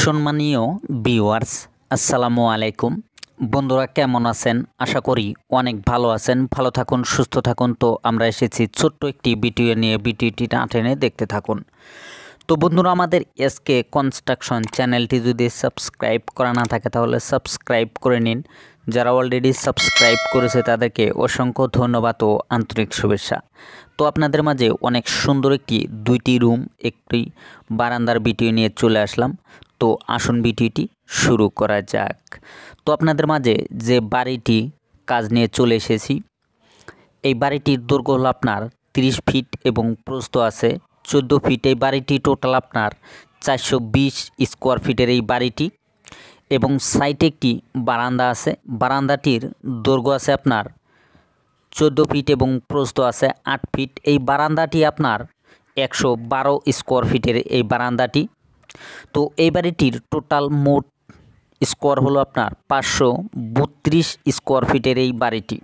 সম্মানীয় ভিউয়ার্স আসসালামু আলাইকুম বন্ধুরা কেমন আছেন আশা করি অনেক ভালো আছেন ভালো থাকুন সুস্থ থাকুন তো আমরা এসেছি ছোট্ট একটি বিটিও নিয়ে ভিডিওটি না টেনে দেখতে থাকুন তো বন্ধুরা আমাদের এসকে কনস্ট্রাকশন চ্যানেলটি যদি সাবস্ক্রাইব করা না থাকে তাহলে সাবস্ক্রাইব করে নিন যারা অলরেডি সাবস্ক্রাইব করেছে তাদেরকে অসংখ্য ধন্যবাদ ও আন্তরিক শুভেচ্ছা তো আপনাদের মাঝে অনেক সুন্দর একটি দুইটি রুম একটি বারান্দার বিটিও নিয়ে চলে আসলাম তো আসন বিটিটি শুরু করা যাক তো আপনাদের মাঝে যে বাড়িটি কাজ নিয়ে চলে এসেছি এই বাড়িটির দৈর্ঘ্য হল আপনার তিরিশ ফিট এবং প্রস্ত আছে 14 ফিট এই বাড়িটি টোটাল আপনার চারশো বিশ স্কোয়ার ফিটের এই বাড়িটি এবং সাইটে একটি বারান্দা আছে বারান্দাটির দৈর্ঘ্য আছে আপনার 14 ফিট এবং প্রস্ত আছে আট ফিট এই বারান্দাটি আপনার একশো বারো স্কোয়ার ফিটের এই বারান্দাটি তো এই বাড়িটির টোটাল মোট স্কোয়ার হলো আপনার পাঁচশো বত্রিশ স্কোয়ার ফিটের এই বাড়িটি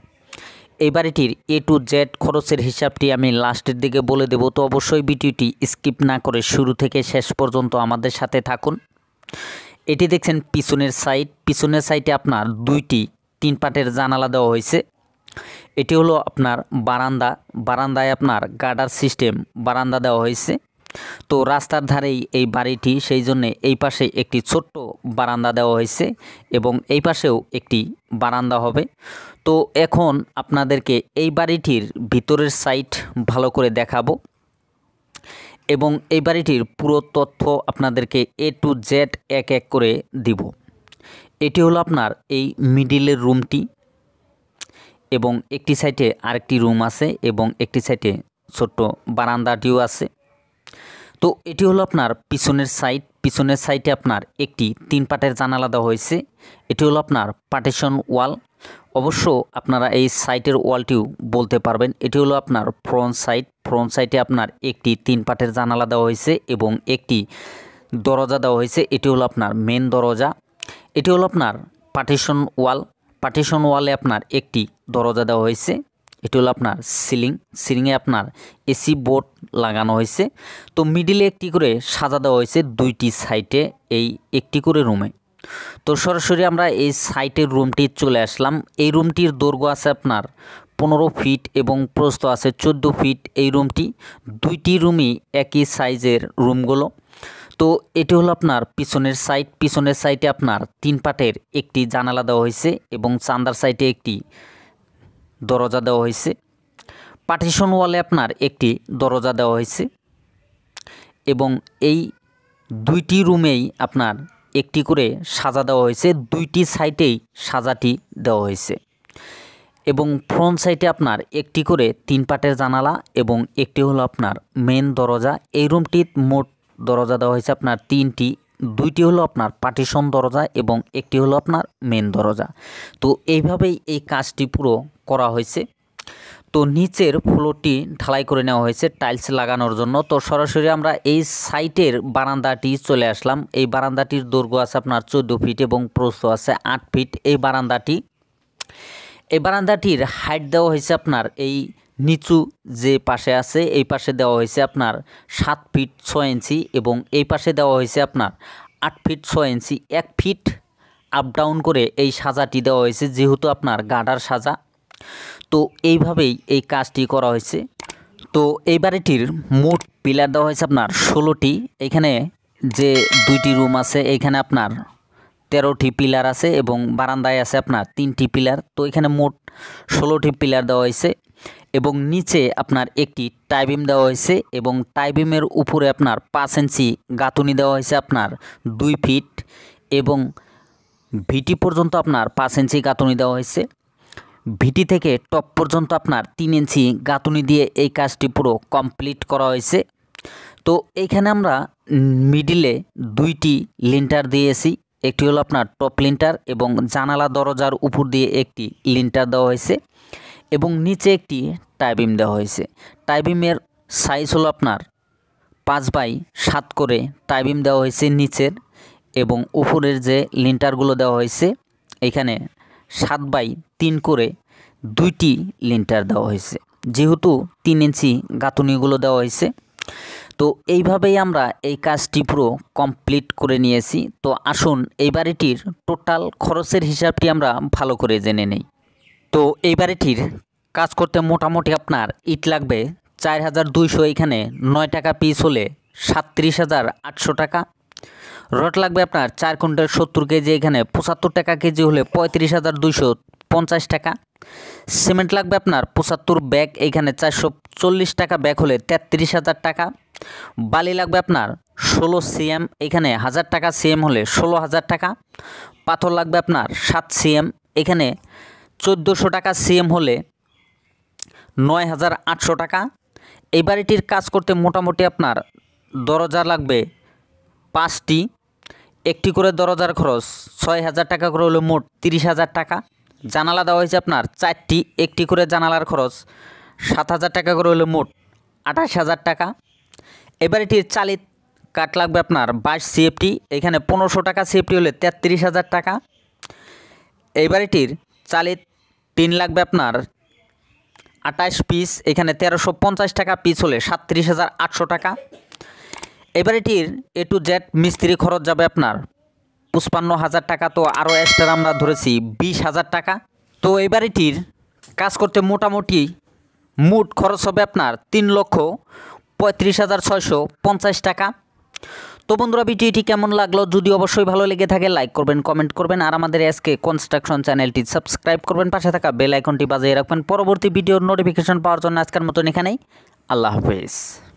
এই বাড়িটির এ টু জেড খরচের হিসাবটি আমি লাস্টের দিকে বলে দেব তো অবশ্যই ভিডিওটি স্কিপ না করে শুরু থেকে শেষ পর্যন্ত আমাদের সাথে থাকুন এটি দেখছেন পিছনের সাইড পিছনের সাইডে আপনার দুইটি তিন পাটের জানালা দেওয়া হয়েছে এটি হলো আপনার বারান্দা বারান্দায় আপনার গার্ডার সিস্টেম বারান্দা দেওয়া হয়েছে তো রাস্তার ধারেই এই বাড়িটি সেই জন্যে এই পাশে একটি ছোট্ট বারান্দা দেওয়া হয়েছে এবং এই পাশেও একটি বারান্দা হবে তো এখন আপনাদেরকে এই বাড়িটির ভিতরের সাইট ভালো করে দেখাবো এবং এই বাড়িটির পুরো তথ্য আপনাদেরকে এ টু জেড এক এক করে দিব এটি হলো আপনার এই মিডিলের রুমটি এবং একটি সাইডে আরেকটি রুম আছে এবং একটি সাইডে ছোট্ট বারান্দাটিও আছে তো এটি হলো আপনার পিছনের সাইড পিছনের সাইডে আপনার একটি তিন পাটের জানালা দেওয়া হয়েছে এটি হলো আপনার পার্টিশন ওয়াল অবশ্য আপনারা এই সাইটের ওয়ালটিও বলতে পারবেন এটি হলো আপনার ফ্রন্ট সাইড ফ্রন্ট সাইডে আপনার একটি তিন পাটের জানালা দেওয়া হয়েছে এবং একটি দরজা দেওয়া হয়েছে এটি হলো আপনার মেন দরজা এটি হলো আপনার পার্টিশন ওয়াল পার্টিশন ওয়ালে আপনার একটি দরজা দেওয়া হয়েছে এটা হলো আপনার সিলিং সিলিংয়ে আপনার এসি বোর্ড লাগানো হয়েছে তো মিডিলে একটি করে সাজা দেওয়া হয়েছে দুইটি সাইটে এই একটি করে রুমে তো সরাসরি আমরা এই সাইটের রুমটি চলে আসলাম এই রুমটির দৈর্ঘ্য আছে আপনার পনেরো ফিট এবং প্রস্থ আছে ১৪ ফিট এই রুমটি দুইটি রুমই একই সাইজের রুমগুলো তো এটি হলো আপনার পিছনের সাইট পিছনের সাইটে আপনার তিন পাটের একটি জানালা দেওয়া হয়েছে এবং চান্দার সাইটে একটি দরজা দেওয়া হয়েছে পার্টিশন ওয়ালে আপনার একটি দরজা দেওয়া হয়েছে এবং এই দুইটি রুমেই আপনার একটি করে সাজা দেওয়া হয়েছে দুইটি সাইটেই সাজাটি দেওয়া হয়েছে এবং ফ্রন্ট সাইটে আপনার একটি করে তিন পাটের জানালা এবং একটি হলো আপনার মেন দরজা এই রুমটি মোট দরজা দেওয়া হয়েছে আপনার তিনটি দুইটি হলো আপনার পার্টিশন দরজা এবং একটি হলো আপনার মেন দরজা তো এইভাবেই এই কাজটি পুরো করা হয়েছে তো নিচের ফ্লোরটি ঢালাই করে নেওয়া হয়েছে টাইলস লাগানোর জন্য তো সরাসরি আমরা এই সাইটের বারান্দাটি চলে আসলাম এই বারান্দাটির দৈর্ঘ্য আছে আপনার চোদ্দো ফিট এবং প্রস্থ আছে আট ফিট এই বারান্দাটি এই বারান্দাটির হাইট দেওয়া হয়েছে আপনার এই নিচু যে পাশে আছে এই পাশে দেওয়া হয়েছে আপনার সাত ফিট ছ ইঞ্চি এবং এই পাশে দেওয়া হয়েছে আপনার আট ফিট ছ ইঞ্চি এক ফিট আপ ডাউন করে এই সাজাটি দেওয়া হয়েছে যেহেতু আপনার গাডার সাজা তো এইভাবেই এই কাজটি করা হয়েছে তো এই বাড়িটির মোট পিলার দেওয়া হয়েছে আপনার ষোলোটি এখানে যে দুইটি রুম আছে এখানে আপনার তেরোটি পিলার আছে এবং বারান্দায় আছে আপনার তিনটি পিলার তো এখানে মোট ষোলোটি পিলার দেওয়া হয়েছে এবং নিচে আপনার একটি টাইবিম দেওয়া হয়েছে এবং টাইবিমের উপরে আপনার পাঁচ ইঞ্চি গাঁথুনি দেওয়া হয়েছে আপনার দুই ফিট এবং ভিটি পর্যন্ত আপনার পাঁচ ইঞ্চি গাঁথুনি দেওয়া হয়েছে ভিটি থেকে টপ পর্যন্ত আপনার তিন ইঞ্চি গাঁথুনি দিয়ে এই কাজটি পুরো কমপ্লিট করা হয়েছে তো এইখানে আমরা মিডিলে দুইটি লিন্টার দিয়েছি একটি হলো আপনার টপ লিন্টার এবং জানালা দরজার উপর দিয়ে একটি লিন্টার দেওয়া হয়েছে এবং নিচে একটি টাইবিম দেওয়া হয়েছে টাইবিমের সাইজ হলো আপনার পাঁচ বাই সাত করে টাইবিম দেওয়া হয়েছে নিচের এবং উপরের যে লিন্টারগুলো দেওয়া হয়েছে এখানে সাত বাই তিন করে দুইটি লিন্টার দেওয়া হয়েছে যেহেতু তিন ইঞ্চি গাঁথুনিগুলো দেওয়া হয়েছে তো এইভাবেই আমরা এই কাজটি পুরো কমপ্লিট করে নিয়েছি তো আসুন এই বাড়িটির টোটাল খরচের হিসাবটি আমরা ভালো করে জেনে নেই তো এই বাড়িটির কাজ করতে মোটামুটি আপনার ইট লাগবে চার হাজার দুইশো এখানে নয় টাকা পিস হলে সাতত্রিশ হাজার আটশো টাকা রড লাগবে আপনার চার কুইন্টাল সত্তর কেজি এখানে পঁচাত্তর টাকা কেজি হলে পঁয়ত্রিশ হাজার দুইশো পঞ্চাশ টাকা সিমেন্ট লাগবে আপনার পঁচাত্তর ব্যাগ এখানে চারশো চল্লিশ টাকা ব্যাগ হলে তেত্রিশ হাজার টাকা বালি লাগবে আপনার ষোলো সিএম এখানে হাজার টাকা সিএম হলে ষোলো হাজার টাকা পাথর লাগবে আপনার সাত সিএম এখানে চোদ্দোশো টাকা সিএম হলে নয় হাজার আটশো টাকা এই বাড়িটির কাজ করতে মোটামুটি আপনার দরজা লাগবে পাঁচটি একটি করে দরজার খরচ ছয় হাজার টাকা করে হলো মোট তিরিশ হাজার টাকা জানালা দেওয়া হয়েছে আপনার চারটি একটি করে জানালার খরচ সাত হাজার টাকা করে হলো মোট আঠাশ হাজার টাকা এবার এটির চালিত কাঠ লাগবে আপনার বাইশ সিএফটি এখানে পনেরোশো টাকা সিএফটি হলে তেত্রিশ হাজার টাকা এই বাড়িটির চালিত টিন লাগবে আপনার আটাইশ পিস এখানে তেরোশো পঞ্চাশ টাকা পিস হলে সাতত্রিশ হাজার আটশো টাকা এবারেটির এ টু জেড মিস্ত্রি খরচ যাবে আপনার পঁচপান্ন হাজার টাকা তো আরও এক্সট্রা আমরা ধরেছি বিশ হাজার টাকা তো এবারেটির কাজ করতে মোটামুটি মোট খরচ হবে আপনার তিন লক্ষ পঁয়ত্রিশ হাজার ছয়শো পঞ্চাশ টাকা তো বন্ধুরা ভিডিওটি কেমন লাগলো যদি অবশ্যই ভালো লেগে থাকে লাইক করবেন কমেন্ট করবেন আর আমাদের এসকে কনস্ট্রাকশন চ্যানেলটি সাবস্ক্রাইব করবেন পাশে থাকা বেল আইকনটি বাজিয়ে রাখবেন পরবর্তী ভিডিওর নোটিফিকেশন পাওয়ার জন্য আজকের মতন এখানেই আল্লাহ হাফেজ